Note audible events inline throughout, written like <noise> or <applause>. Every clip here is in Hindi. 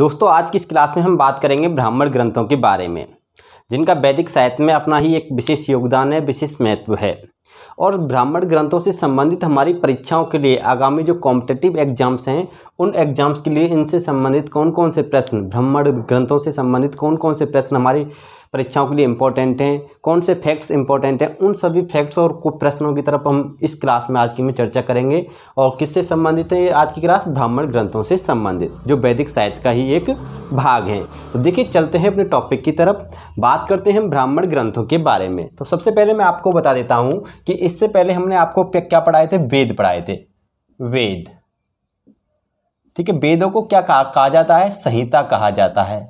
दोस्तों आज की इस क्लास में हम बात करेंगे ब्राह्मण ग्रंथों के बारे में जिनका वैदिक साहित्य में अपना ही एक विशेष योगदान है विशेष महत्व है और ब्राह्मण ग्रंथों से संबंधित हमारी परीक्षाओं के लिए आगामी जो कॉम्पिटेटिव एग्जाम्स हैं उन एग्जाम्स के लिए इनसे संबंधित कौन कौन से प्रश्न ब्राह्मण ग्रंथों से संबंधित कौन कौन से प्रश्न हमारी परीक्षाओं के लिए इंपॉर्टेंट हैं कौन से फैक्ट्स इंपॉर्टेंट हैं उन सभी फैक्ट्स और प्रश्नों की तरफ हम इस क्लास में आज की में चर्चा करेंगे और किससे संबंधित है आज की क्लास ब्राह्मण ग्रंथों से संबंधित जो वैदिक साहित्य का ही एक भाग है तो देखिए चलते हैं अपने टॉपिक की तरफ बात करते हैं ब्राह्मण ग्रंथों के बारे में तो सबसे पहले मैं आपको बता देता हूँ कि इससे पहले हमने आपको क्या पढ़ाए थे वेद पढ़ाए थे वेद ठीक है वेदों को क्या कहा जाता है संहिता कहा जाता है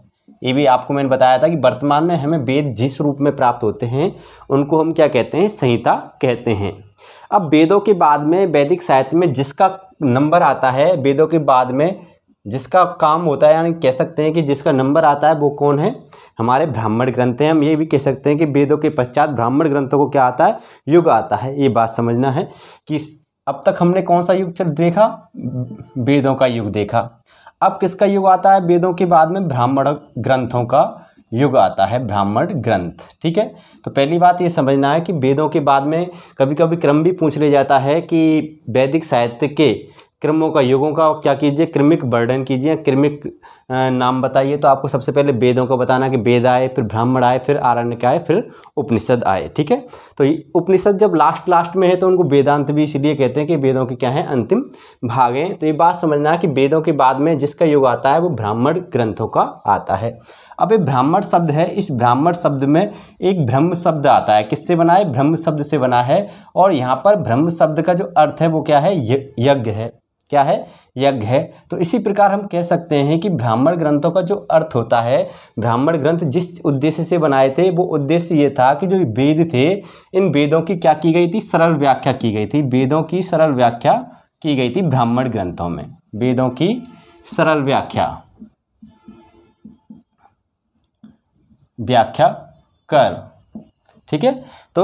ये भी आपको मैंने बताया था कि वर्तमान में हमें वेद जिस रूप में प्राप्त होते हैं उनको हम क्या कहते हैं संहिता कहते हैं अब वेदों के बाद में वैदिक साहित्य में जिसका नंबर आता है वेदों के बाद में जिसका काम होता है यानी कह सकते हैं कि जिसका नंबर आता है वो कौन है हमारे ब्राह्मण ग्रंथ हैं हम ये भी कह सकते हैं कि वेदों के पश्चात ब्राह्मण ग्रंथों को क्या आता है युग आता है ये बात समझना है कि अब तक हमने कौन सा युग देखा वेदों का युग देखा अब किसका युग आता है वेदों के बाद में ब्राह्मण ग्रंथों का युग आता है ब्राह्मण ग्रंथ ठीक है तो पहली बात ये समझना है कि वेदों के बाद में कभी कभी क्रम भी पूछ लिया जाता है कि वैदिक साहित्य के क्रमों का युगों का क्या कीजिए क्रमिक वर्णन कीजिए क्रमिक नाम बताइए तो आपको सबसे पहले वेदों को बताना कि वेद आए फिर ब्राह्मण आए फिर आरण्य आए फिर उपनिषद आए ठीक है तो उपनिषद जब लास्ट लास्ट में है तो उनको वेदांत भी इसलिए कहते हैं कि वेदों के क्या हैं अंतिम भाग हैं तो ये बात समझना है कि वेदों के बाद में जिसका युग आता है वो ब्राह्मण ग्रंथों का आता है अब ये ब्राह्मण शब्द है इस ब्राह्मण शब्द में एक ब्रह्म शब्द आता है किससे बना है ब्रह्म शब्द से बना है और यहाँ पर ब्रह्म शब्द का जो अर्थ है वो क्या है यज्ञ है क्या है यज्ञ है तो इसी प्रकार हम कह सकते हैं कि ब्राह्मण ग्रंथों का जो अर्थ होता है ब्राह्मण ग्रंथ जिस उद्देश्य से बनाए थे वो उद्देश्य ये था कि जो वेद थे इन वेदों की क्या की गई थी सरल व्याख्या की गई थी वेदों की सरल व्याख्या की गई थी ब्राह्मण ग्रंथों में वेदों की सरल व्याख्या व्याख्या कर ठीक है तो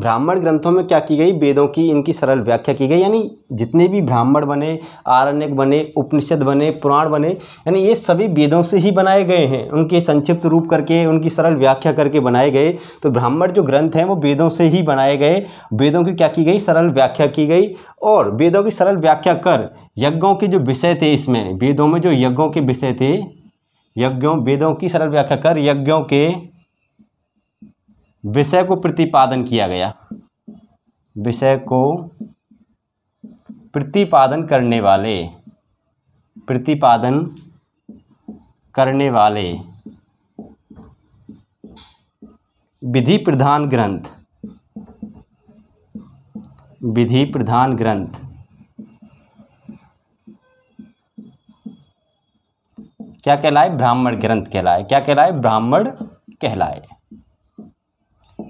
ब्राह्मण ग्रंथों में क्या की गई वेदों की इनकी सरल व्याख्या की गई यानी जितने भी ब्राह्मण बने आरण्यक बने उपनिषद बने पुराण बने यानी ये सभी वेदों से ही बनाए गए हैं उनके संक्षिप्त रूप करके उनकी सरल व्याख्या करके बनाए गए तो ब्राह्मण जो ग्रंथ हैं वो वेदों से ही बनाए गए वेदों की क्या की गई सरल व्याख्या की गई और वेदों की सरल व्याख्या कर यज्ञों के जो विषय थे इसमें वेदों में जो यज्ञों के विषय थे यज्ञों वेदों की सरल व्याख्या कर यज्ञों के विषय को प्रतिपादन किया गया विषय को प्रतिपादन करने वाले प्रतिपादन करने वाले विधि प्रधान ग्रंथ विधि प्रधान ग्रंथ क्या कहलाए ब्राह्मण ग्रंथ कहलाए क्या कहलाए ब्राह्मण कहलाए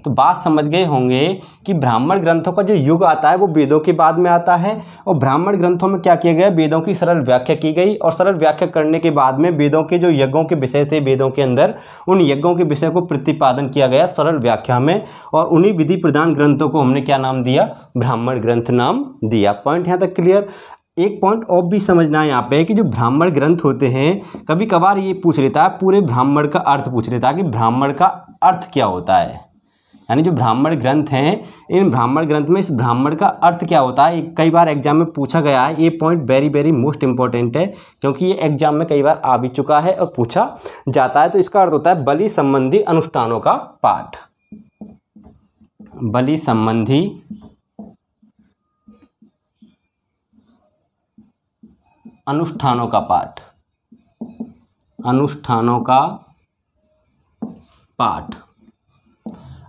तो बात समझ गए होंगे कि ब्राह्मण ग्रंथों का जो युग आता है वो वेदों के बाद में आता है और ब्राह्मण ग्रंथों में क्या किया गया वेदों की सरल व्याख्या की गई और सरल व्याख्या करने के बाद में वेदों के जो यज्ञों के विषय थे वेदों के अंदर उन यज्ञों के विषय को प्रतिपादन किया गया सरल व्याख्या में और उन्हीं विधि प्रधान ग्रंथों को हमने क्या नाम दिया ब्राह्मण ग्रंथ नाम दिया पॉइंट यहाँ तक क्लियर एक पॉइंट और भी समझना है यहाँ पे कि जो ब्राह्मण ग्रंथ होते हैं कभी कभार ये पूछ लेता है पूरे ब्राह्मण का अर्थ पूछ लेता है कि ब्राह्मण का अर्थ क्या होता है यानी जो ब्राह्मण ग्रंथ हैं इन ब्राह्मण ग्रंथ में इस ब्राह्मण का अर्थ क्या होता है कई बार एग्जाम में पूछा गया है ये point very very most important है क्योंकि ये एग्जाम में कई बार आ भी चुका है और पूछा जाता है तो इसका अर्थ होता है बलि संबंधी अनुष्ठानों का पाठ बलि संबंधी अनुष्ठानों का पाठ अनुष्ठानों का पाठ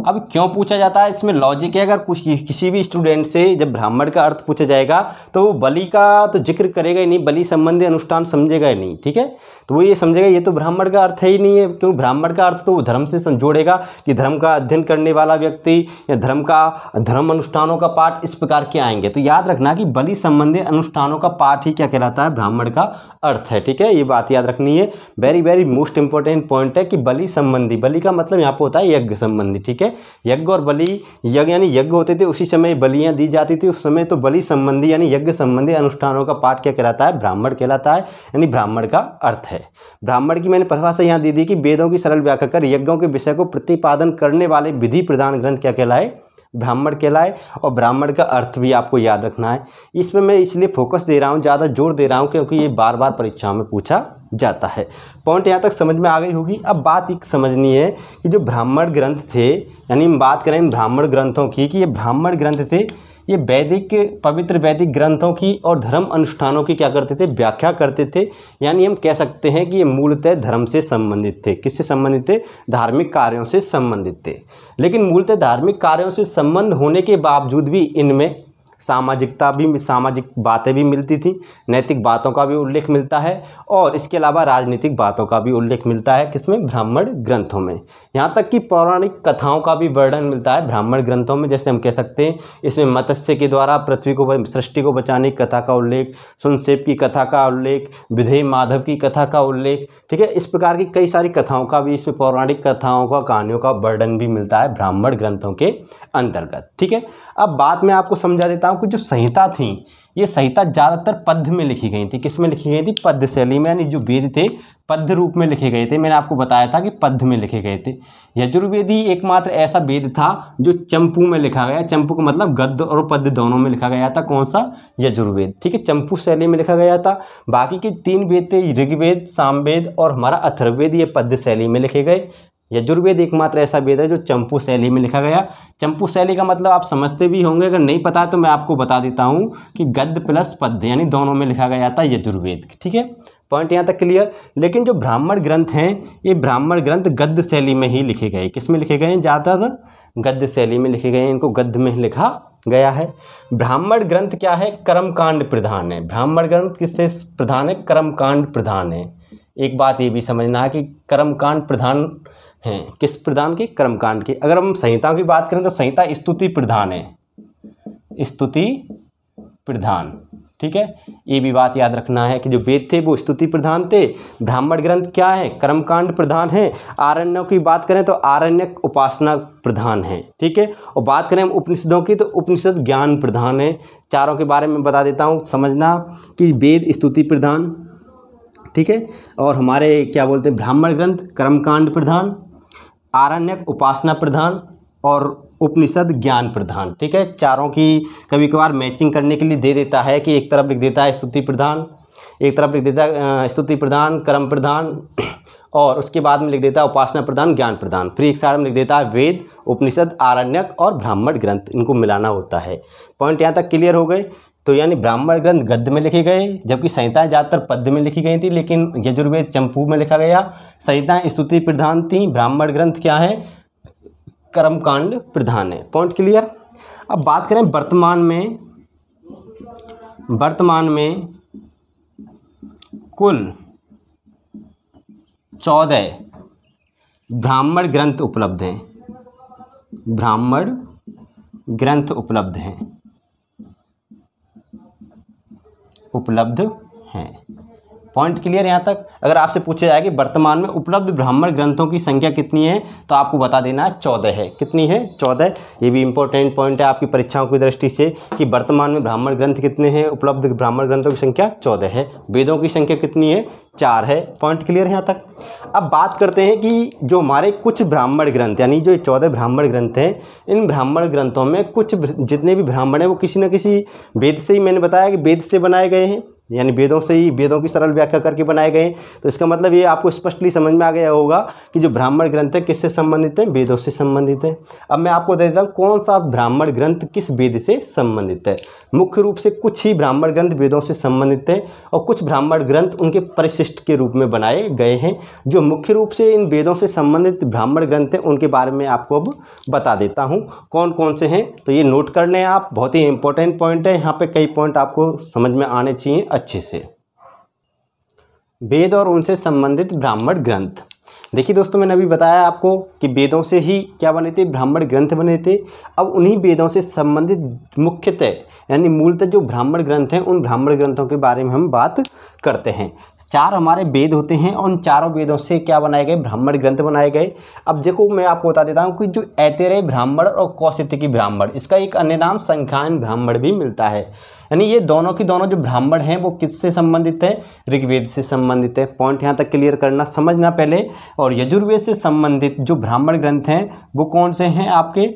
अब क्यों पूछा जाता है इसमें लॉजिक है अगर कुछ किसी भी स्टूडेंट से जब ब्राह्मण का अर्थ पूछा जाएगा तो वो बलि का तो जिक्र करेगा ही नहीं बलि संबंधी अनुष्ठान समझेगा ही नहीं ठीक है तो वो ये समझेगा ये तो ब्राह्मण का अर्थ है ही नहीं है क्योंकि ब्राह्मण का अर्थ तो वो धर्म से जोड़ेगा कि धर्म का अध्ययन करने वाला व्यक्ति या धर्म का धर्म अनुष्ठानों का पाठ इस प्रकार के आएंगे तो याद रखना कि बलि संबंधी अनुष्ठानों का पाठ ही क्या कहलाता है ब्राह्मण का अर्थ है ठीक है ये बात याद रखनी है very very most important point है कि बलि संबंधी बलि का मतलब यहाँ पर होता है यज्ञ संबंधी ठीक है यज्ञ और बलि यज्ञ यानी यज्ञ होते थे उसी समय बलियाँ दी जाती थी उस समय तो बलि संबंधी यानी यज्ञ संबंधी अनुष्ठानों का पाठ क्या कहलाता है ब्राह्मण कहलाता है यानी ब्राह्मण का अर्थ है ब्राह्मण की मैंने परिभाषा यहाँ दी थी कि वेदों की सरल व्याख्या कर यज्ञों के विषय को प्रतिपादन करने वाले विधि प्रधान ग्रंथ क्या कहलाए ब्राह्मण कहलाए और ब्राह्मण का अर्थ भी आपको याद रखना है इसमें मैं इसलिए फोकस दे रहा हूँ ज़्यादा जोर दे रहा हूँ क्योंकि ये बार बार परीक्षाओं में पूछा जाता है पॉइंट यहाँ तक समझ में आ गई होगी अब बात एक समझनी है कि जो ब्राह्मण ग्रंथ थे यानी हम बात करें ब्राह्मण ग्रंथों की कि ये ब्राह्मण ग्रंथ थे ये वैदिक पवित्र वैदिक ग्रंथों की और धर्म अनुष्ठानों की क्या करते थे व्याख्या करते थे यानी हम कह सकते हैं कि ये मूलतः धर्म से संबंधित थे किससे संबंधित थे धार्मिक कार्यों से संबंधित थे लेकिन मूलतः धार्मिक कार्यों से संबंध होने के बावजूद भी इनमें सामाजिकता भी सामाजिक बातें भी मिलती थी नैतिक बातों का भी उल्लेख मिलता है और इसके अलावा राजनीतिक बातों का भी उल्लेख मिलता है किसमें ब्राह्मण ग्रंथों में यहाँ तक कि पौराणिक कथाओं का भी वर्णन मिलता है ब्राह्मण ग्रंथों में जैसे हम कह सकते हैं इसमें मत्स्य के द्वारा पृथ्वी को सृष्टि को बचाने की कथा का उल्लेख सुनसेब की कथा का उल्लेख विधेय माधव की कथा का उल्लेख ठीक है इस प्रकार की कई सारी कथाओं का भी इसमें पौराणिक कथाओं का कहानियों का वर्णन भी मिलता है ब्राह्मण ग्रंथों के अंतर्गत ठीक है अब बात मैं आपको समझा देता देवताओं की जो संहिता थी ये संहिता ज़्यादातर पद्य में लिखी गई थी किस में लिखी गई थी पद्य शैली में यानी जो वेद थे पद्य रूप में लिखे गए थे मैंने आपको बताया था कि पद्य में लिखे गए थे यजुर्वेदी एकमात्र ऐसा वेद था जो चंपू में लिखा गया चंपू का मतलब गद्य और पद्य दोनों में लिखा गया था कौन सा यजुर्वेद ठीक है चंपू शैली में लिखा गया था बाकी के तीन वेद थे ऋग्वेद सामवेद और हमारा अथर्वेद ये पद्य शैली में लिखे गए यजुर्वेद एकमात्र ऐसा वेद है जो चंपू शैली में लिखा गया चंपू शैली का मतलब आप समझते भी होंगे अगर नहीं पता तो मैं आपको बता देता हूँ कि गद्य प्लस पद्य यानी दोनों में लिखा गया था यजुर्वेद ठीक है पॉइंट यहाँ तक क्लियर लेकिन जो ब्राह्मण ग्रंथ हैं ये ब्राह्मण ग्रंथ गद्य शैली में ही लिखे गए किस में लिखे गए हैं ज़्यादातर गद्य शैली में लिखे गए हैं इनको गद्य में लिखा गया है ब्राह्मण ग्रंथ क्या है कर्मकांड प्रधान है ब्राह्मण ग्रंथ किससे प्रधान है कर्मकांड प्रधान है एक बात ये भी समझना है कि कर्मकांड प्रधान हैं किस प्रधान की कर्मकांड की अगर हम संहिताओं की बात करें तो संहिता स्तुति प्रधान है स्तुति प्रधान ठीक है ये भी बात याद रखना है कि जो वेद थे वो स्तुति प्रधान थे ब्राह्मण ग्रंथ क्या है कर्मकांड प्रधान है आरण्यों की बात करें तो आरण्य उपासना प्रधान है ठीक है और बात करें हम उपनिषदों की तो उपनिषद ज्ञान प्रधान है चारों के बारे में बता देता हूँ समझना कि वेद स्तुति प्रधान ठीक है और हमारे क्या बोलते हैं ब्राह्मण ग्रंथ कर्मकांड प्रधान आरण्यक उपासना प्रधान और उपनिषद ज्ञान प्रधान ठीक है चारों की कभी कभार मैचिंग करने के लिए दे देता है कि एक तरफ लिख देता है स्तुति प्रधान एक तरफ लिख देता है स्तुति प्रधान कर्म प्रधान <clears throat> और उसके बाद में लिख देता है उपासना प्रधान ज्ञान प्रधान फिर एक साइड में लिख देता है वेद उपनिषद आरण्यक और ब्राह्मण ग्रंथ इनको मिलाना होता है पॉइंट यहाँ तक क्लियर हो गए तो यानी ब्राह्मण ग्रंथ गद्य में लिखे गए जबकि संहिताएं ज़्यादातर पद्य में लिखी गई थी लेकिन यजुर्वेद चंपू में लिखा गया संहिताएं स्तुति प्रधान थी ब्राह्मण ग्रंथ क्या है कर्मकांड प्रधान है पॉइंट क्लियर अब बात करें वर्तमान में वर्तमान में कुल चौदह ब्राह्मण ग्रंथ उपलब्ध हैं ब्राह्मण ग्रंथ उपलब्ध हैं उपलब्ध हैं पॉइंट क्लियर यहाँ तक अगर आपसे पूछा जाए कि वर्तमान में उपलब्ध ब्राह्मण ग्रंथों की संख्या कितनी है तो आपको बता देना है चौदह है कितनी है चौदह ये भी इंपॉर्टेंट पॉइंट है आपकी परीक्षाओं की दृष्टि से कि वर्तमान में ब्राह्मण ग्रंथ कितने हैं उपलब्ध ब्राह्मण ग्रंथों की संख्या चौदह है वेदों की संख्या कितनी है चार है पॉइंट क्लियर यहाँ तक अब बात करते हैं कि जो हमारे कुछ ब्राह्मण ग्रंथ यानी जो चौदह ब्राह्मण ग्रंथ हैं इन ब्राह्मण ग्रंथों में कुछ जितने भी ब्राह्मण हैं वो किसी न किसी वेद से ही मैंने बताया कि वेद से बनाए गए हैं यानी वेदों से ही वेदों की सरल व्याख्या करके बनाए गए तो इसका मतलब ये आपको स्पष्टली समझ में आ गया होगा कि जो ब्राह्मण ग्रंथ है किससे संबंधित है वेदों से संबंधित है अब मैं आपको दे देता हूँ कौन सा ब्राह्मण ग्रंथ किस वेद से संबंधित है मुख्य रूप से कुछ ही ब्राह्मण ग्रंथ वेदों से संबंधित है और कुछ ब्राह्मण ग्रंथ उनके परिशिष्ट के रूप में बनाए गए हैं जो मुख्य रूप से इन वेदों से संबंधित ब्राह्मण ग्रंथ हैं उनके बारे में आपको अब बता देता हूँ कौन कौन से हैं तो ये नोट कर लें आप बहुत ही इंपॉर्टेंट पॉइंट है यहाँ पर कई पॉइंट आपको समझ में आने चाहिए अच्छे से वेद और उनसे संबंधित ब्राह्मण ग्रंथ देखिए दोस्तों मैंने अभी बताया आपको कि वेदों से ही क्या बने थे ब्राह्मण ग्रंथ बने थे अब उन्हीं वेदों से संबंधित मुख्यतः यानी मूलतः जो ब्राह्मण ग्रंथ हैं उन ब्राह्मण ग्रंथों के बारे में हम बात करते हैं चार हमारे वेद होते हैं और उन चारों वेदों से क्या बनाए गए ब्राह्मण ग्रंथ बनाए गए अब देखो मैं आपको बता देता हूँ कि जो ऐतेरे ब्राह्मण और कौशित की ब्राह्मण इसका एक अन्य नाम संख्यान ब्राह्मण भी मिलता है यानी ये दोनों की दोनों जो ब्राह्मण हैं वो किससे संबंधित है ऋग्वेद से संबंधित है पॉइंट यहाँ तक क्लियर करना समझना पहले और यजुर्वेद से संबंधित जो ब्राह्मण ग्रंथ हैं वो कौन से हैं आपके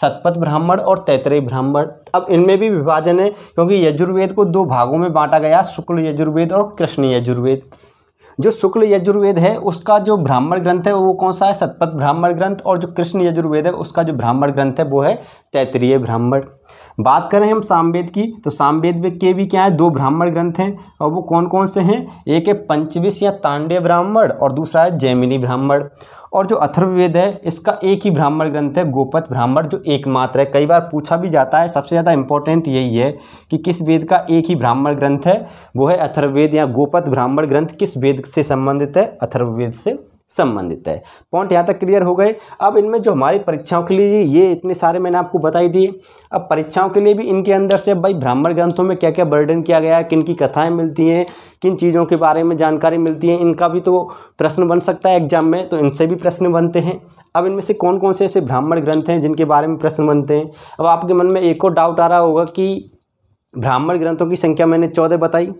सतपथ ब्राह्मण और तैतरे ब्राह्मण अब इनमें भी विभाजन है क्योंकि यजुर्वेद को दो भागों में बांटा गया शुक्ल यजुर्वेद और कृष्ण यजुर्वेद जो शुक्ल यजुर्वेद है उसका जो ब्राह्मण ग्रंथ है वो कौन सा है सतपथ ब्राह्मण ग्रंथ और जो कृष्ण यजुर्वेद है उसका जो ब्राह्मण ग्रंथ है वो है तैतरीय ब्राह्मण बात करें हम सामवेद की तो सामवेद के भी क्या है दो ब्राह्मण ग्रंथ हैं और वो कौन कौन से हैं एक है पंचविश या तांडे ब्राह्मण और दूसरा है जैमिनी ब्राह्मण और जो अथर्ववेद है इसका एक ही ब्राह्मण ग्रंथ है गोपत ब्राह्मण जो एकमात्र है कई बार पूछा भी जाता है सबसे ज़्यादा इंपॉर्टेंट यही है कि किस वेद का एक ही ब्राह्मण ग्रंथ है वो है अथर्ववेद या गोपत ब्राह्मण ग्रंथ किस वेद से संबंधित है अथर्ववेद से संबंधित है पॉइंट यहाँ तक क्लियर हो गए अब इनमें जो हमारी परीक्षाओं के लिए ये इतने सारे मैंने आपको बताई दिए अब परीक्षाओं के लिए भी इनके अंदर से भाई ब्राह्मण ग्रंथों में क्या क्या वर्णन किया गया है किन की कथाएँ मिलती हैं किन चीज़ों के बारे में जानकारी मिलती है इनका भी तो प्रश्न बन सकता है एग्जाम में तो इनसे भी प्रश्न बनते हैं अब इनमें से कौन कौन से ऐसे ब्राह्मण ग्रंथ हैं जिनके बारे में प्रश्न बनते हैं अब आपके मन में एक और डाउट आ रहा होगा कि ब्राह्मण ग्रंथों की संख्या मैंने चौदह बताई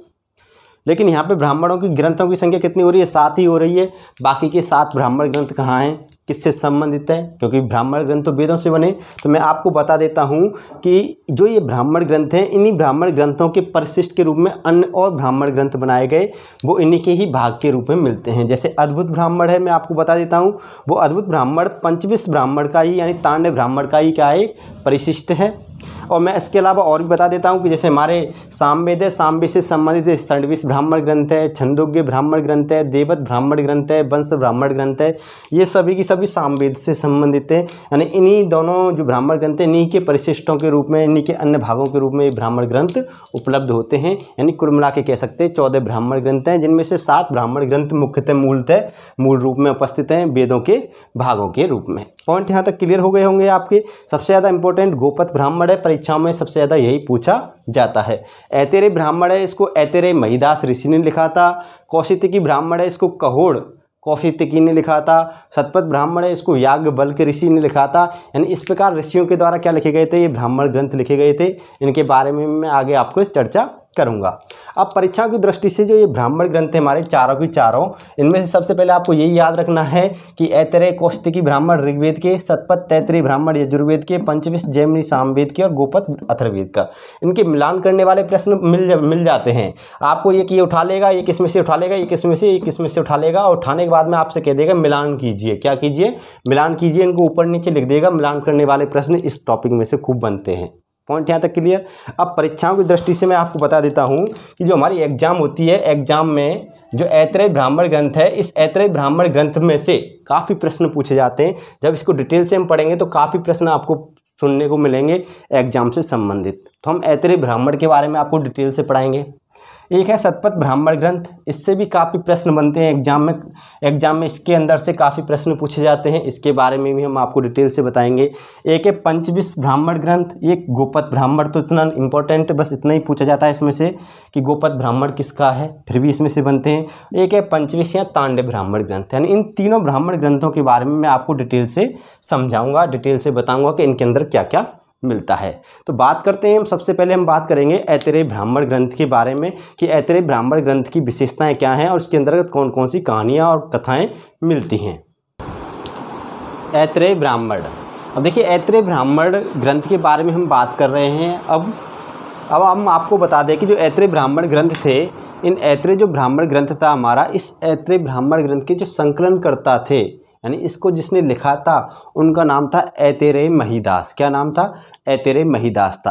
लेकिन यहाँ पे ब्राह्मणों की ग्रंथों की संख्या कितनी हो रही है सात ही हो रही है बाकी के सात ब्राह्मण ग्रंथ कहाँ हैं किससे संबंधित है क्योंकि ब्राह्मण ग्रंथ तो वेदों से बने तो मैं आपको बता देता हूँ कि जो ये ब्राह्मण ग्रंथ हैं इन्हीं ब्राह्मण ग्रंथों के परिशिष्ट के रूप में अन्य और ब्राह्मण ग्रंथ बनाए गए वो इन्हीं के ही भाग के रूप में मिलते हैं जैसे अद्भुत ब्राह्मण है मैं आपको बता देता हूँ वो अद्भुत ब्राह्मण पंचविश ब्राह्मण का ही यानी तांड ब्राह्मण का ही क्या है परिशिष्ट है और मैं इसके अलावा और भी बता देता हूँ कि जैसे हमारे सामवेद है सामवेद से संबंधित षणविश ब्राह्मण ग्रंथ है छंदोग्य ब्राह्मण ग्रंथ है देवत ब्राह्मण ग्रंथ है वंश ब्राह्मण ग्रंथ है ये सभी की सभी सामवेद से संबंधित है यानी इन्हीं दोनों जो ब्राह्मण ग्रंथ हैं इन्हीं के परिशिष्टों के रूप में इन्हीं के अन्य भागों के रूप में ये ब्राह्मण ग्रंथ उपलब्ध होते हैं यानी कुल मिला के कह सकते हैं चौदह ब्राह्मण ग्रंथ हैं जिनमें से सात ब्राह्मण ग्रंथ मुख्यतः मूलतः मूल रूप में उपस्थित हैं वेदों के भागों के रूप में पॉइंट यहाँ तक क्लियर हो गए होंगे आपके सबसे ज़्यादा इंपॉर्टेंट गोपथ ब्राह्मण है परीक्षाओं में सबसे ज़्यादा यही पूछा जाता है ऐतेरे ब्राह्मण है इसको ऐतेरे महिदास ऋषि ने लिखा था कौशितिकी ब्राह्मण है इसको कहोड़ कौशितिकी ने लिखा था सतपथ ब्राह्मण है इसको याग्ञ बल के ऋषि ने लिखा था यानी इस प्रकार ऋषियों के द्वारा क्या लिखे गए थे ये ब्राह्मण ग्रंथ लिखे गए थे इनके बारे में मैं आगे आपको चर्चा करूंगा अब परीक्षा की दृष्टि से जो ये ब्राह्मण ग्रंथ है हमारे चारों की चारों इनमें से सबसे पहले आपको यही याद रखना है कि ऐतरे कौस्तिकी ब्राह्मण ऋग्वेद के सतपथ तैतरी ब्राह्मण यजुर्वेद के पंचविश जैमिनी सामवेद के और गोपथ अथर्वेद का इनके मिलान करने वाले प्रश्न मिल जा, मिल जाते हैं आपको एक ये उठा लेगा ये किस्में से उठा लेगा ये किस्में से ये किस्में से उठा लेगा और उठाने के बाद में आपसे कह देगा मिलान कीजिए क्या कीजिए मिलान कीजिए इनको ऊपर नीचे लिख देगा मिलान करने वाले प्रश्न इस टॉपिक में से खूब बनते हैं पॉइंट यहाँ तक क्लियर अब परीक्षाओं की दृष्टि से मैं आपको बता देता हूँ कि जो हमारी एग्जाम होती है एग्जाम में जो ऐतरय ब्राह्मण ग्रंथ है इस ऐतरय ब्राह्मण ग्रंथ में से काफ़ी प्रश्न पूछे जाते हैं जब इसको डिटेल से हम पढ़ेंगे तो काफ़ी प्रश्न आपको सुनने को मिलेंगे एग्जाम से संबंधित तो हम ऐतरय ब्राह्मण के बारे में आपको डिटेल से पढ़ाएंगे एक है सतपथ ब्राह्मण ग्रंथ इससे भी काफ़ी प्रश्न बनते हैं एग्जाम में एग्जाम में इसके अंदर से काफ़ी प्रश्न पूछे जाते हैं इसके बारे में भी हम आपको डिटेल से बताएंगे एक है पंचविश ब्राह्मण ग्रंथ ये गोपत ब्राह्मण तो इतना इंपॉर्टेंट बस इतना ही पूछा जाता है इसमें से कि गोपत ब्राह्मण किसका है फिर भी इसमें से बनते हैं एक है पंचविश या तांडे ब्राह्मण ग्रंथ यानी इन तीनों ब्राह्मण ग्रंथों के बारे में मैं आपको डिटेल से समझाऊँगा डिटेल से बताऊँगा कि इनके अंदर क्या क्या मिलता है तो बात करते हैं हम सबसे पहले हम बात करेंगे ऐतरेय ब्राह्मण ग्रंथ के बारे में कि ऐतरेय ब्राह्मण ग्रंथ की विशेषताएं क्या हैं और इसके अंतर्गत कौन कौन सी कहानियाँ और कथाएँ मिलती हैं ऐतरेय ब्राह्मण अब देखिए ऐतरेय ब्राह्मण ग्रंथ के बारे में हम बात कर रहे हैं अब अब हम आपको बता दें कि जो ऐतरेय ब्राह्मण ग्रंथ थे इन ऐतरेय जो ब्राह्मण ग्रंथ था हमारा इस ऐतरेय ब्राह्मण ग्रंथ के जो संकलनकर्ता थे यानी इसको जिसने लिखा था उनका नाम था ऐतेरे महिदास क्या नाम था ऐतेरे महिदास था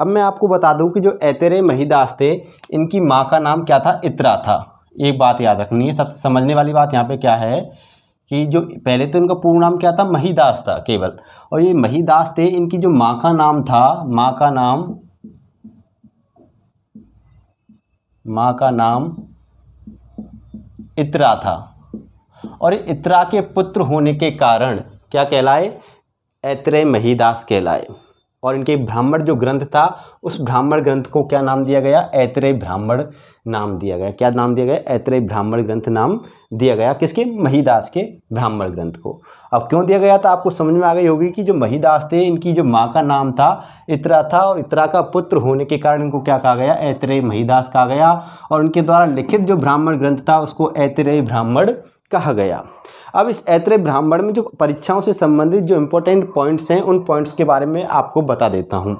अब मैं आपको बता दूं कि जो ऐतेरे महिदास थे इनकी माँ का नाम क्या था इतरा था एक बात याद रखनी है सबसे समझने वाली बात यहाँ पे क्या है कि जो पहले तो इनका पूर्ण नाम क्या था महीदास था केवल और ये महीदास थे इनकी जो माँ का नाम था माँ का नाम माँ का नाम इतरा था और इत्रा के पुत्र होने के कारण क्या कहलाए ऐतरे महीदास कहलाए और इनके ब्राह्मण जो ग्रंथ था उस ब्राह्मण ग्रंथ को क्या नाम दिया गया ऐतरे ब्राह्मण नाम दिया गया क्या नाम दिया गया ऐतरे ब्राह्मण ग्रंथ नाम दिया गया किसके महीदास के ब्राह्मण ग्रंथ को अब क्यों दिया गया था आपको समझ में आ गई होगी कि जो महीदास थे इनकी जो माँ का नाम था इतरा था और इतरा का पुत्र होने के कारण इनको क्या कहा गया ऐतरे महीदास कहा गया और उनके द्वारा लिखित जो ब्राह्मण ग्रंथ था उसको ऐतरे ब्राह्मण कहा गया अब इस ऐतरे ब्राह्मण में जो परीक्षाओं से संबंधित जो इम्पोर्टेंट पॉइंट्स हैं उन पॉइंट्स के बारे में आपको बता देता हूँ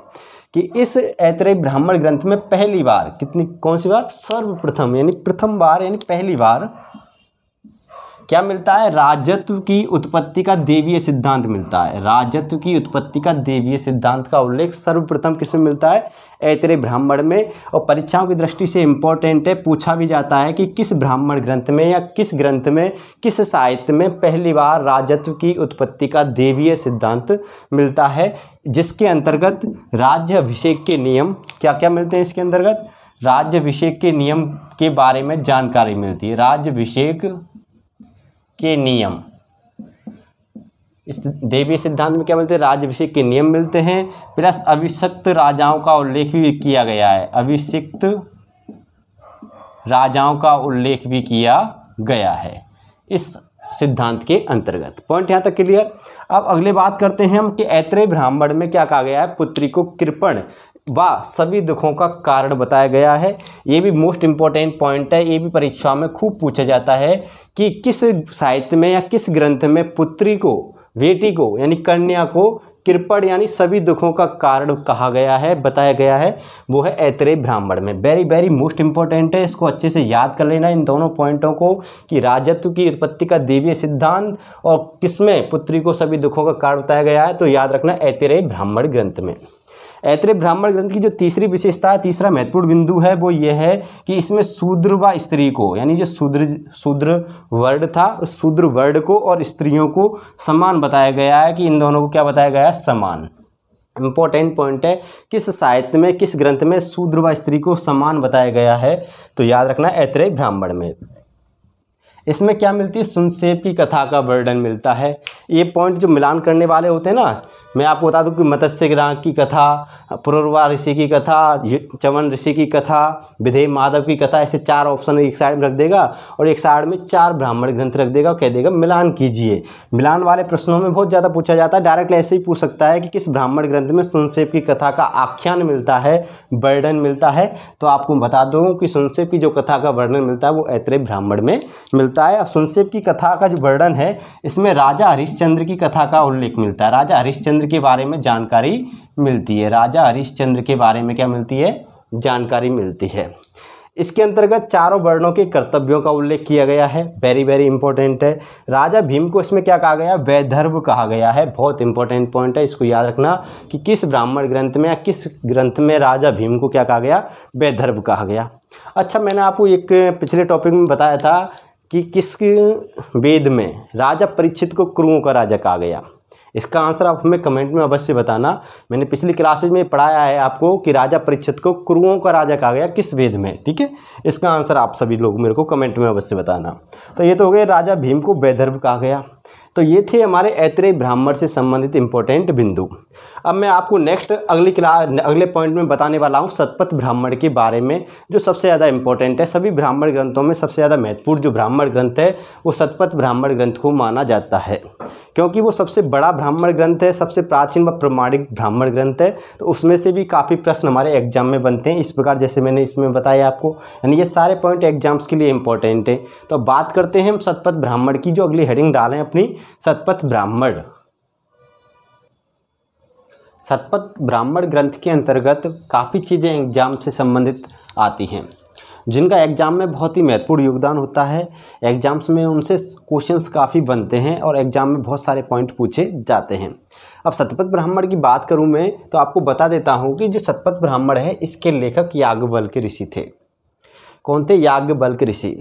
कि इस ऐतरे ब्राह्मण ग्रंथ में पहली बार कितनी कौन सी बार सर्वप्रथम यानी प्रथम बार यानी पहली बार क्या मिलता है राजत्व की उत्पत्ति का देवीय सिद्धांत मिलता है राजत्व की उत्पत्ति का देवीय सिद्धांत का उल्लेख सर्वप्रथम किसमें मिलता है ऐतरे ब्राह्मण में और परीक्षाओं की दृष्टि से इम्पोर्टेंट है पूछा भी जाता है कि किस ब्राह्मण ग्रंथ में या किस ग्रंथ में किस साहित्य में पहली बार राजत्व की उत्पत्ति का देवीय सिद्धांत मिलता है जिसके अंतर्गत राज्य अभिषेक के नियम क्या क्या मिलते हैं इसके अंतर्गत राज्य अभिषेक के नियम के बारे में जानकारी मिलती है राज्य अभिषेक के नियम इस देवी सिद्धांत में क्या मिलते हैं राजभिषेक के नियम मिलते हैं प्लस अभिषिक्त राजाओं का उल्लेख भी किया गया है अभिषिक्त राजाओं का उल्लेख भी किया गया है इस सिद्धांत के अंतर्गत पॉइंट यहाँ तक क्लियर अब अगले बात करते हैं हम कि ऐत्रेय ब्राह्मण में क्या कहा गया है पुत्री को कृपण व सभी दुखों का कारण बताया गया है ये भी मोस्ट इम्पॉर्टेंट पॉइंट है ये भी परीक्षा में खूब पूछा जाता है कि किस साहित्य में या किस ग्रंथ में पुत्री को बेटी को यानी कन्या को कृपण यानी सभी दुखों का कारण कहा गया है बताया गया है वो है ऐतरे ब्राह्मण में वेरी वेरी मोस्ट इंपॉर्टेंट है इसको अच्छे से याद कर लेना इन दोनों पॉइंटों को कि राजत्व की उत्पत्ति का देवीय सिद्धांत और किसमें पुत्री को सभी दुखों का कारण बताया गया है तो याद रखना ऐतरे ब्राह्मण ग्रंथ में ऐतरे ब्राह्मण ग्रंथ की जो तीसरी विशेषता तीसरा महत्वपूर्ण बिंदु है वो ये है कि इसमें शूद्र व स्त्री को यानी जो शूद्र शूद्र वर्ड था उस शूद्र वर्ड को और स्त्रियों को समान बताया गया है कि इन दोनों को क्या बताया गया है समान इम्पोर्टेंट पॉइंट है किस साहित्य में किस ग्रंथ में शूद्र व स्त्री को समान बताया गया है तो याद रखना ऐतरे ब्राह्मण में इसमें क्या मिलती है सुनसेब की कथा का वर्णन मिलता है ये पॉइंट जो मिलान करने वाले होते हैं ना मैं आपको बता दूं कि मत्स्य ग्राह की कथा पुरवा ऋषि की कथा चमन ऋषि की कथा विधेय माधव की कथा ऐसे चार ऑप्शन एक साइड में रख देगा और एक साइड में चार ब्राह्मण ग्रंथ रख देगा और कह देगा मिलान कीजिए मिलान वाले प्रश्नों में बहुत ज़्यादा पूछा जाता है डायरेक्ट ऐसे ही पूछ सकता है कि किस ब्राह्मण ग्रंथ में सुनसेब की कथा का आख्यान मिलता है वर्णन मिलता है तो आपको बता दूँ कि सुनसेब की जो कथा का वर्णन मिलता है वो ऐतरे ब्राह्मण में मिलता मिलता है और सुनसेब की कथा का जो वर्णन है इसमें राजा हरिश्चंद्र की कथा का उल्लेख मिलता है राजा हरिश्चंद्र के बारे में जानकारी मिलती है राजा हरिश्चंद्र के बारे में क्या मिलती है जानकारी मिलती है इसके अंतर्गत चारों वर्णों के कर्तव्यों का उल्लेख किया गया है वेरी वेरी इंपॉर्टेंट है राजा भीम को इसमें क्या कहा गया वैधर्व कहा गया है बहुत इंपॉर्टेंट पॉइंट है इसको याद रखना कि किस ब्राह्मण ग्रंथ में या किस ग्रंथ में राजा भीम को क्या कहा गया वैधर्व कहा गया अच्छा मैंने आपको एक पिछले टॉपिक में बताया था कि किस वेद में राजा परीक्षित को क्रुओं का राजा कहा गया इसका आंसर आप हमें कमेंट में अवश्य बताना मैंने पिछली क्लासेज में पढ़ाया है आपको कि राजा परीक्षित को क्रुओं का राजा कहा गया किस वेद में ठीक है इसका आंसर आप सभी लोग मेरे को कमेंट में अवश्य बताना तो ये तो हो गया राजा भीम को वैधर्व कहा गया तो ये थे हमारे ऐतरे ब्राह्मण से संबंधित इंपॉर्टेंट बिंदु अब मैं आपको नेक्स्ट अगली क्लास अगले पॉइंट में बताने वाला हूँ सतपथ ब्राह्मण के बारे में जो सबसे ज़्यादा इंपॉर्टेंट है सभी ब्राह्मण ग्रंथों में सबसे ज़्यादा महत्वपूर्ण जो ब्राह्मण ग्रंथ है वो सतपथ ब्राह्मण ग्रंथ को माना जाता है क्योंकि वो सबसे बड़ा ब्राह्मण ग्रंथ है सबसे प्राचीन व प्रमाणिक ब्राह्मण ग्रंथ है तो उसमें से भी काफ़ी प्रश्न हमारे एग्जाम में बनते हैं इस प्रकार जैसे मैंने इसमें बताया आपको यानी ये सारे पॉइंट एग्जाम्स के लिए इंपॉर्टेंट है तो बात करते हैं हम सतपथ ब्राह्मण की जो अगली हेडिंग डालें अपनी सतपथ ब्राह्मण सतपथ ब्राह्मण ग्रंथ के अंतर्गत काफ़ी चीज़ें एग्जाम से संबंधित आती हैं जिनका एग्जाम में बहुत ही महत्वपूर्ण योगदान होता है एग्जाम्स में उनसे क्वेश्चंस काफ़ी बनते हैं और एग्जाम में बहुत सारे पॉइंट पूछे जाते हैं अब सतपथ ब्राह्मण की बात करूं मैं तो आपको बता देता हूं कि जो सतपथ ब्राह्मण है इसके लेखक के ऋषि थे कौन थे के ऋषि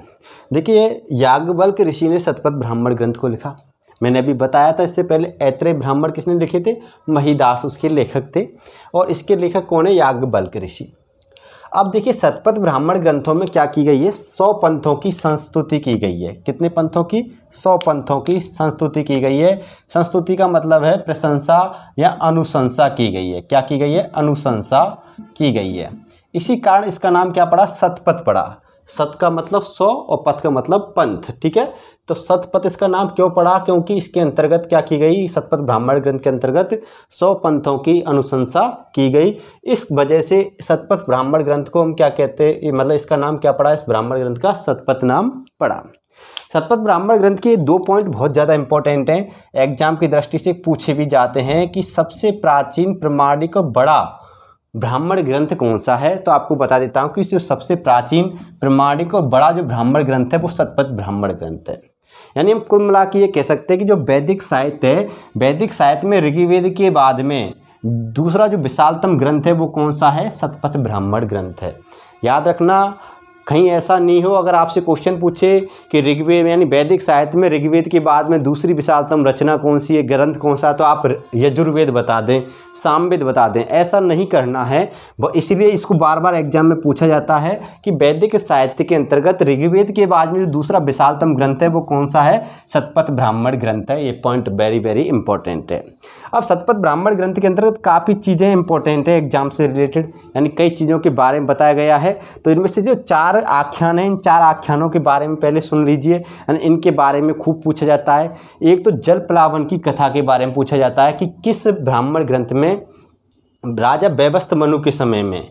देखिए याज्ञवल्क ऋषि ने सतपथ ब्राह्मण ग्रंथ को लिखा मैंने अभी बताया था इससे पहले ऐत्रे ब्राह्मण किसने लिखे थे महिदास उसके लेखक थे और इसके लेखक कौन है बल्क ऋषि अब देखिए सतपथ ब्राह्मण ग्रंथों में क्या की गई है सौ पंथों की संस्तुति की गई है कितने पंथों की सौ पंथों की संस्तुति की गई है संस्तुति का मतलब है प्रशंसा या अनुशंसा की गई है क्या की गई है अनुशंसा की गई है इसी कारण इसका नाम क्या पड़ा सतपथ पड़ा सत का मतलब सौ और पथ का मतलब पंथ ठीक है तो सतपथ इसका नाम क्यों पड़ा क्योंकि इसके अंतर्गत क्या की गई सतपथ ब्राह्मण ग्रंथ के अंतर्गत सौ पंथों की अनुशंसा की गई इस वजह से सतपथ ब्राह्मण ग्रंथ को हम क्या कहते हैं मतलब इसका नाम क्या पड़ा इस ब्राह्मण ग्रंथ का सतपथ नाम पड़ा सतपथ ब्राह्मण ग्रंथ के दो पॉइंट बहुत ज़्यादा इंपॉर्टेंट हैं एग्जाम की दृष्टि से पूछे भी जाते हैं कि सबसे प्राचीन प्रमाणिक और बड़ा ब्राह्मण ग्रंथ कौन सा है तो आपको बता देता हूँ कि जो सबसे प्राचीन प्रमाणिक और बड़ा जो ब्राह्मण ग्रंथ है वो सतपथ ब्राह्मण ग्रंथ है यानी हम कुल मिला के ये कह सकते हैं कि जो वैदिक साहित्य है वैदिक साहित्य में ऋग्वेद के बाद में दूसरा जो विशालतम ग्रंथ है वो कौन सा है सतपथ ब्राह्मण ग्रंथ है याद रखना कहीं ऐसा नहीं हो अगर आपसे क्वेश्चन पूछे कि ऋग्वेद यानी वैदिक साहित्य में ऋग्वेद के बाद में दूसरी विशालतम रचना कौन सी है ग्रंथ कौन सा है तो आप यजुर्वेद बता दें सामवेद बता दें ऐसा नहीं करना है इसलिए इसको बार बार एग्जाम में पूछा जाता है कि वैदिक साहित्य के अंतर्गत ऋग्वेद के बाद में जो दूसरा विशालतम ग्रंथ है वो कौन सा है सतपथ ब्राह्मण ग्रंथ है ये पॉइंट वेरी वेरी इंपॉर्टेंट है अब सतपथ ब्राह्मण ग्रंथ के अंतर्गत काफ़ी चीज़ें इंपॉर्टेंट है एग्जाम से रिलेटेड यानी कई चीज़ों के बारे में बताया गया है तो इनमें से जो चार चार आख्यान हैं इन चार आख्यानों के बारे में पहले सुन लीजिए इनके बारे में खूब पूछा जाता है एक तो जल प्लावन की कथा के बारे में पूछा जाता है कि किस ब्राह्मण ग्रंथ में राजा व्यवस्थ मनु के समय में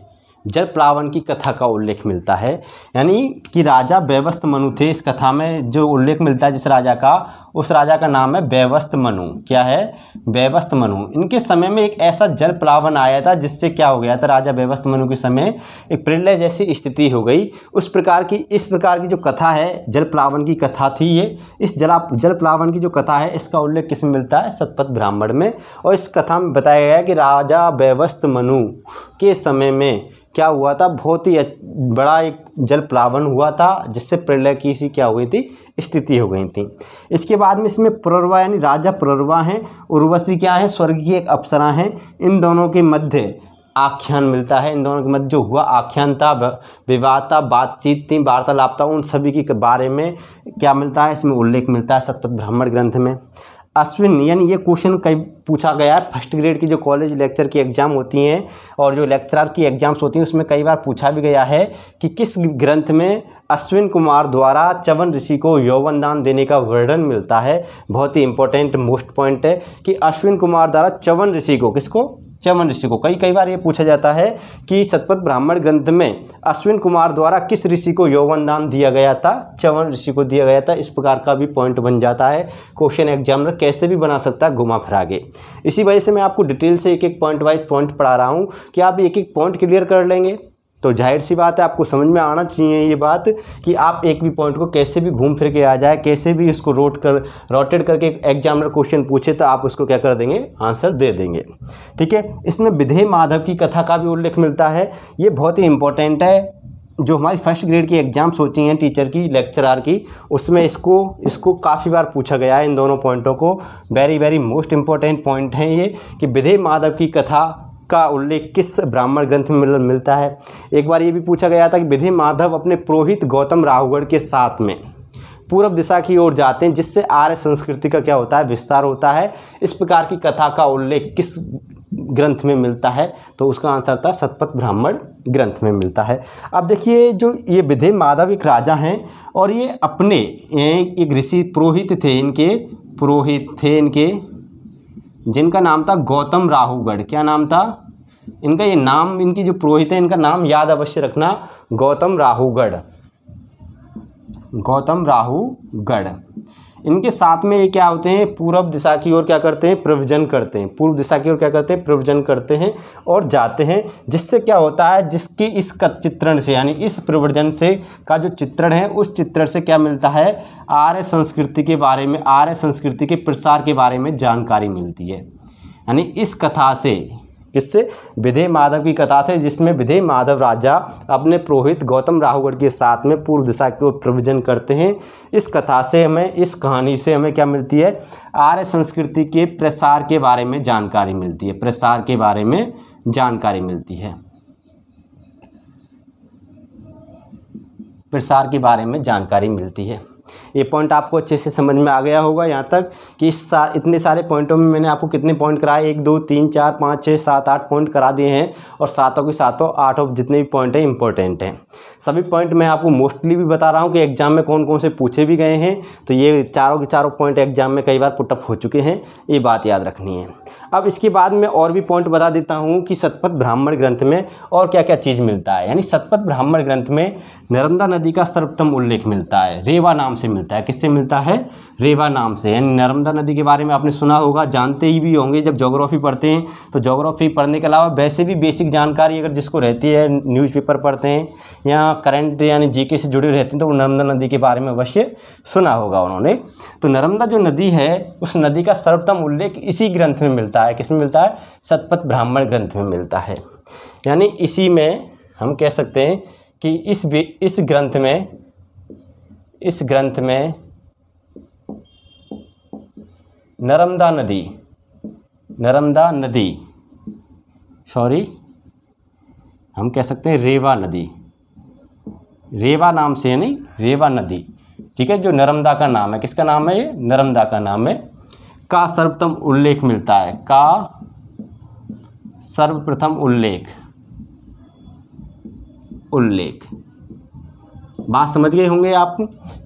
जल प्लावन की कथा का उल्लेख मिलता है यानी कि राजा व्यवस्थ मनु थे इस कथा में जो उल्लेख मिलता है जिस राजा का उस राजा का नाम है व्यवस्थ मनु क्या है व्यवस्थ मनु इनके समय में एक ऐसा जल प्लावन आया था जिससे क्या हो गया था राजा व्यवस्थ मनु के समय एक प्रलय जैसी स्थिति हो गई उस प्रकार की इस प्रकार की जो कथा है जल प्लावन की कथा थी ये इस जला जल प्लावन की जो कथा है इसका उल्लेख किस में मिलता है सतपथ ब्राह्मण में और इस कथा में बताया गया कि राजा व्यवस्थ मनु के समय में क्या हुआ था बहुत ही बड़ा एक जल प्लावन हुआ था जिससे प्रलय की सी क्या हो गई थी स्थिति हो गई थी इसके बाद में इसमें पुरवा यानी राजा पुरवा हैं उर्वशी क्या है स्वर्गीय एक अप्सरा हैं इन दोनों के मध्य आख्यान मिलता है इन दोनों के मध्य जो हुआ आख्यान था विवाद था बातचीत थी वार्तालाप था उन सभी के बारे में क्या मिलता है इसमें उल्लेख मिलता है सतपथ ब्राह्मण ग्रंथ में अश्विन यानी ये क्वेश्चन कई पूछा गया है फर्स्ट ग्रेड की जो कॉलेज लेक्चर की एग्ज़ाम होती हैं और जो लेक्चरर की एग्ज़ाम्स होती हैं उसमें कई बार पूछा भी गया है कि किस ग्रंथ में अश्विन कुमार द्वारा चवन ऋषि को यौवन दान देने का वर्णन मिलता है बहुत ही इंपॉर्टेंट मोस्ट पॉइंट है कि अश्विन कुमार द्वारा चवन ऋषि को किसको चमन ऋषि को कई कई बार ये पूछा जाता है कि शतपथ ब्राह्मण ग्रंथ में अश्विन कुमार द्वारा किस ऋषि को यौवन दान दिया गया था चमन ऋषि को दिया गया था इस प्रकार का भी पॉइंट बन जाता है क्वेश्चन एग्जामिनर कैसे भी बना सकता है घुमा फिर आगे इसी वजह से मैं आपको डिटेल से एक एक पॉइंट वाइज पॉइंट पढ़ा रहा हूँ कि आप एक एक पॉइंट क्लियर कर लेंगे तो जाहिर सी बात है आपको समझ में आना चाहिए ये बात कि आप एक भी पॉइंट को कैसे भी घूम फिर के आ जाए कैसे भी इसको रोट कर रोटेट करके एग्जामिनर क्वेश्चन पूछे तो आप उसको क्या कर देंगे आंसर दे देंगे ठीक है इसमें विधेय माधव की कथा का भी उल्लेख मिलता है ये बहुत ही इंपॉर्टेंट है जो हमारी फर्स्ट ग्रेड की एग्ज़ाम्स होती हैं टीचर की लेक्चरार की उसमें इसको इसको काफ़ी बार पूछा गया है इन दोनों पॉइंटों को very very most important point हैं ये कि विधेय माधव की कथा का उल्लेख किस ब्राह्मण ग्रंथ में मिलता है एक बार ये भी पूछा गया था कि विधि माधव अपने पुरोहित गौतम राहुगढ़ के साथ में पूर्व दिशा की ओर जाते हैं जिससे आर्य संस्कृति का क्या होता है विस्तार होता है इस प्रकार की कथा का उल्लेख किस ग्रंथ में मिलता है तो उसका आंसर था सतपथ ब्राह्मण ग्रंथ में मिलता है अब देखिए जो ये विधि माधव एक राजा हैं और ये अपने एक ऋषि पुरोहित थे इनके पुरोहित थे इनके जिनका नाम था गौतम राहुगढ़ क्या नाम था इनका ये नाम इनकी जो पुरोहित है इनका नाम याद अवश्य रखना गौतम राहुगढ़ गौतम राहुगढ़ इनके साथ में ये क्या होते हैं पूर्व दिशा की ओर क्या करते हैं प्रवजन करते हैं पूर्व दिशा की ओर क्या करते हैं प्रवजन करते हैं और जाते हैं जिससे क्या होता है जिसके इस चित्रण से यानी इस प्रवजन से का जो चित्रण है उस चित्रण से क्या मिलता है आर्य संस्कृति के बारे में आर्य संस्कृति के प्रसार के बारे में जानकारी मिलती है यानी इस कथा से किससे विधेय माधव की कथा थे जिसमें विधेय माधव राजा अपने पुरोहित गौतम राहुगढ़ के साथ में पूर्व दिशा की ओर प्रवचन करते हैं इस कथा से हमें इस कहानी से हमें क्या मिलती है आर्य संस्कृति के प्रसार के बारे में जानकारी मिलती है प्रसार के बारे में जानकारी मिलती है प्रसार के बारे में जानकारी मिलती है ये पॉइंट आपको अच्छे से समझ में आ गया होगा यहाँ तक कि इस सा इतने सारे पॉइंटों में मैंने आपको कितने पॉइंट कराए एक दो तीन चार पाँच छः सात आठ पॉइंट करा दिए हैं और सातों के सातों आठों जितने भी पॉइंट हैं इंपॉर्टेंट हैं सभी पॉइंट मैं आपको मोस्टली भी बता रहा हूँ कि एग्ज़ाम में कौन कौन से पूछे भी गए हैं तो ये चारों के चारों पॉइंट एग्ज़ाम में कई बार पुटअप हो चुके हैं ये बात याद रखनी है अब इसके बाद मैं और भी पॉइंट बता देता हूँ कि सतपथ ब्राह्मण ग्रंथ में और क्या क्या चीज़ मिलता है यानी सतपथ ब्राह्मण ग्रंथ में नर्मदा नदी का सर्वोत्तम उल्लेख मिलता है रेवा नाम से मिलता है किससे मिलता है रेवा नाम से यानी नर्मदा नदी के बारे में आपने सुना होगा जानते ही भी होंगे जब जोग्राफ़ी पढ़ते हैं तो जोग्राफ़ी पढ़ने के अलावा वैसे भी बेसिक जानकारी अगर जिसको रहती है न्यूज़पेपर पढ़ते हैं या करंट यानी जीके से जुड़े रहते हैं तो नर्मदा नदी के बारे में अवश्य सुना होगा उन्होंने तो नर्मदा जो नदी है उस नदी का सर्वोत्तम उल्लेख इसी ग्रंथ में मिलता है मिलता है किसमें मिलता है सतपथ ब्राह्मण ग्रंथ में मिलता है यानी इसी में हम कह सकते हैं कि इस इस ग्रंथ में इस ग्रंथ में नर्मदा नदी नर्मदा नदी सॉरी हम कह सकते हैं रेवा नदी रेवा नाम से यानी रेवा नदी ठीक है जो नर्मदा का नाम है किसका नाम है ये नर्मदा का नाम है का सर्वप्रथम उल्लेख मिलता है का सर्वप्रथम उल्लेख उल्लेख बात समझ गए होंगे आप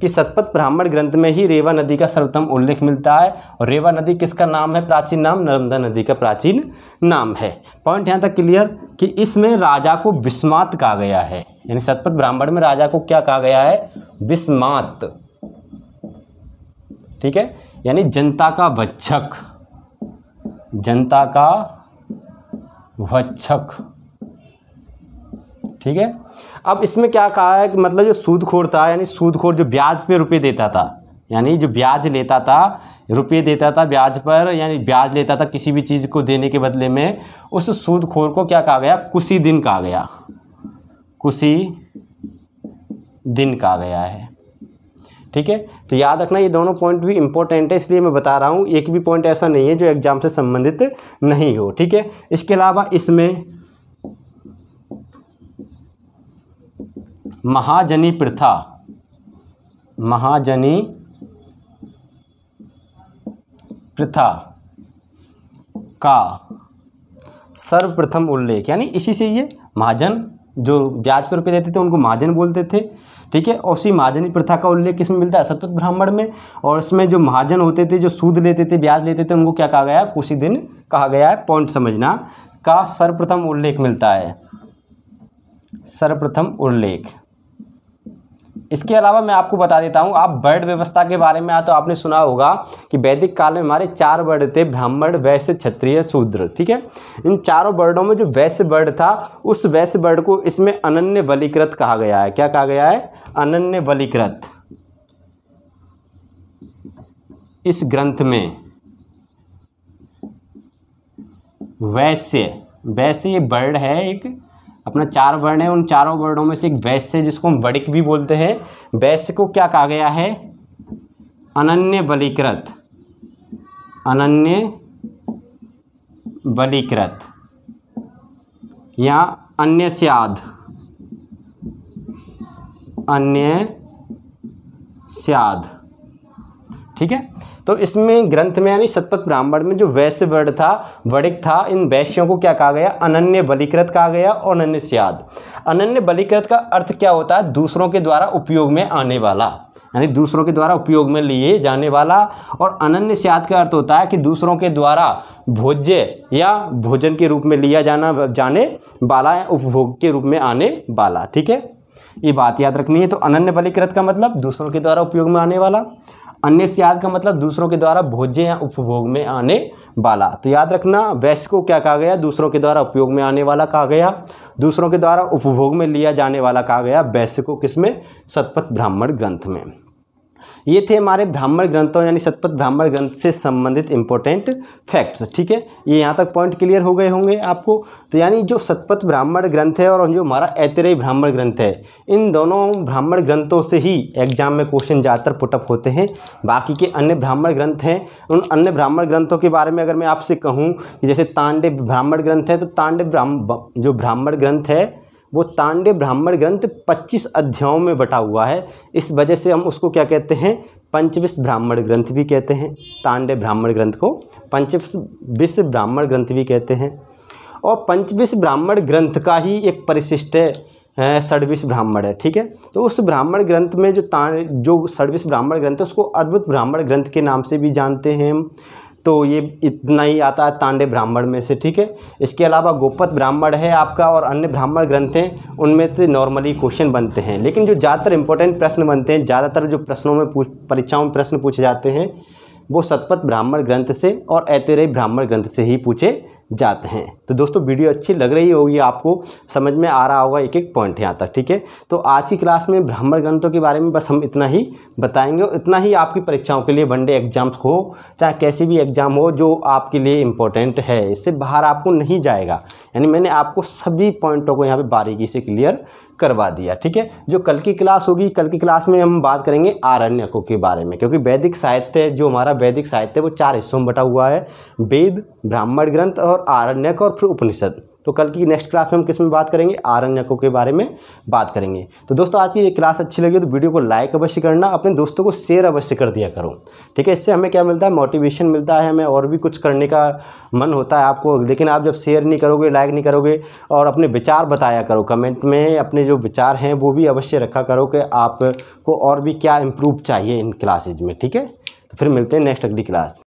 कि सतपथ ब्राह्मण ग्रंथ में ही रेवा नदी का सर्वप्रथम उल्लेख मिलता है और रेवा नदी किसका नाम है प्राचीन नाम नर्मदा नदी का प्राचीन नाम है पॉइंट यहाँ तक क्लियर कि इसमें राजा को विस्मात कहा गया है यानी सतपथ ब्राह्मण में राजा को क्या कहा गया है विस्मात ठीक है यानी जनता का वच्छक जनता का वच्छक ठीक है अब इसमें क्या कहा है कि मतलब जो सूदखोर था यानी सूदखोर जो ब्याज पे रुपए देता था यानी जो ब्याज लेता था रुपये देता था ब्याज पर यानी ब्याज लेता था किसी भी चीज़ को देने के बदले में उस सूदखोर को क्या कहा गया कुसी दिन कहा गया कुसी दिन कहा गया है ठीक है तो याद रखना ये दोनों पॉइंट भी इंपॉर्टेंट है इसलिए मैं बता रहा हूँ एक भी पॉइंट ऐसा नहीं है जो एग्ज़ाम से संबंधित नहीं हो ठीक है इसके अलावा इसमें महाजनी प्रथा महाजनी प्रथा का सर्वप्रथम उल्लेख यानी इसी से ये महाजन जो ब्याज पर रुपये देते थे उनको महाजन बोलते थे ठीक है और उसी महाजनी प्रथा का उल्लेख किसमें मिलता है सतत ब्राह्मण में और इसमें जो महाजन होते थे जो सूद लेते थे ब्याज लेते थे उनको क्या कहा गया कुछ दिन कहा गया है पॉइंट समझना का सर्वप्रथम उल्लेख मिलता है सर्वप्रथम उल्लेख इसके अलावा मैं आपको बता देता हूँ आप वर्ड व्यवस्था के बारे में आ तो आपने सुना होगा कि वैदिक काल में हमारे चार वर्ड थे ब्राह्मण वैश्य क्षत्रिय शूद्र ठीक है इन चारों वर्डों में जो वैश्य वर्ड था उस वैश्य वर्ड को इसमें अनन्य वलीकृत कहा गया है क्या कहा गया है अनन्य वलीकृत इस ग्रंथ में वैश्य वैश्य ये वर्ण है एक अपना चार वर्ण है उन चारों वर्णों में से एक वैश्य है जिसको हम वड़िक भी बोलते हैं वैश्य को क्या कहा गया है अनन्य बलिकृत अनन्य बलिकृत या अन्य स्याद अन्य स्याद ठीक है तो इसमें ग्रंथ में यानी शतपथ ब्राह्मण में जो वैश्य वर्ड था वर्णिक था इन वैश्यों को क्या कहा गया अनन्य बलिकृत कहा गया और अनन्य स्याद अनन्य बलिकृत का अर्थ क्या होता है दूसरों के द्वारा उपयोग में आने वाला यानी दूसरों के द्वारा उपयोग में लिए जाने वाला और अनन्य स्याद का अर्थ होता है कि दूसरों के द्वारा भोज्य या भोजन के रूप में लिया जाना जाने वाला या उपभोग के रूप में आने वाला ठीक है ये बात याद रखनी है तो अनन्य बलिकृत का मतलब दूसरों के द्वारा उपयोग में आने वाला अन्य से याद का मतलब दूसरों के द्वारा भोज्य या उपभोग में आने वाला तो याद रखना वैश्य को क्या कहा गया दूसरों के द्वारा उपयोग में आने वाला कहा गया दूसरों के द्वारा उपभोग में लिया जाने वाला कहा गया वैश्य को किसमें सतपथ ब्राह्मण ग्रंथ में ये थे हमारे ब्राह्मण ग्रंथों यानी शतपथ ब्राह्मण ग्रंथ से संबंधित इंपॉर्टेंट फैक्ट्स ठीक है ये यहाँ तक पॉइंट क्लियर हो गए होंगे आपको तो यानी जो शतपथ ब्राह्मण ग्रंथ है और जो हमारा ऐतरेय ब्राह्मण ग्रंथ है इन दोनों ब्राह्मण ग्रंथों से ही एग्जाम में क्वेश्चन ज़्यादातर पुटअप होते हैं बाकी के अन्य ब्राह्मण ग्रंथ हैं उन अन्य ब्राह्मण ग्रंथों के बारे में अगर मैं आपसे कहूँ जैसे तांडे ब्राह्मण ग्रंथ है तो तांडे ब्राह्म जो ब्राह्मण ग्रंथ है वो तांडे ब्राह्मण ग्रंथ 25 अध्यायों में बटा हुआ है इस वजह से हम उसको क्या कहते हैं पंचविश ब्राह्मण ग्रंथ भी कहते हैं तांडे ब्राह्मण ग्रंथ को पंचविश विश्व ब्राह्मण ग्रंथ भी कहते हैं और पंचविश ब्राह्मण ग्रंथ का ही एक परिशिष्ट है सर्विस ब्राह्मण है ठीक है तो उस ब्राह्मण ग्रंथ में जो ता जो सर्विस ब्राह्मण ग्रंथ है उसको अद्भुत ब्राह्मण ग्रंथ के नाम से भी जानते हैं हम तो ये इतना ही आता है तांडे ब्राह्मण में से ठीक है इसके अलावा गोपत ब्राह्मण है आपका और अन्य ब्राह्मण ग्रंथ हैं उनमें से नॉर्मली क्वेश्चन बनते हैं लेकिन जो ज़्यादातर इंपॉर्टेंट प्रश्न बनते हैं ज़्यादातर जो प्रश्नों में पूछ परीक्षाओं में प्रश्न पूछे जाते हैं वो सतपथ ब्राह्मण ग्रंथ से और ऐतरेय ब्राह्मण ग्रंथ से ही पूछे जाते हैं तो दोस्तों वीडियो अच्छी लग रही होगी आपको समझ में आ रहा होगा एक एक पॉइंट यहाँ तक ठीक है तो आज की क्लास में ब्राह्मण ग्रंथों के बारे में बस हम इतना ही बताएंगे इतना ही आपकी परीक्षाओं के लिए वनडे एग्जाम्स हो चाहे कैसे भी एग्ज़ाम हो जो आपके लिए इंपॉर्टेंट है इससे बाहर आपको नहीं जाएगा यानी मैंने आपको सभी पॉइंटों को यहाँ पर बारीकी से क्लियर करवा दिया ठीक है जो कल की क्लास होगी कल की क्लास में हम बात करेंगे आरण्यकों के बारे में क्योंकि वैदिक साहित्य जो हमारा वैदिक साहित्य है वो चार हिस्सों में बटा हुआ है वेद ब्राह्मण ग्रंथ और और आरण्यक और फिर उपनिषद तो कल की नेक्स्ट क्लास में हम किस में बात करेंगे आरण्यकों के बारे में बात करेंगे तो दोस्तों आज की ये क्लास अच्छी लगी तो वीडियो को लाइक अवश्य करना अपने दोस्तों को शेयर अवश्य कर दिया करो ठीक है इससे हमें क्या मिलता है मोटिवेशन मिलता है हमें और भी कुछ करने का मन होता है आपको लेकिन आप जब शेयर नहीं करोगे लाइक नहीं करोगे और अपने विचार बताया करो कमेंट में अपने जो विचार हैं वो भी अवश्य रखा करो कि आपको और भी क्या इम्प्रूव चाहिए इन क्लासेज में ठीक है तो फिर मिलते हैं नेक्स्ट अगली क्लास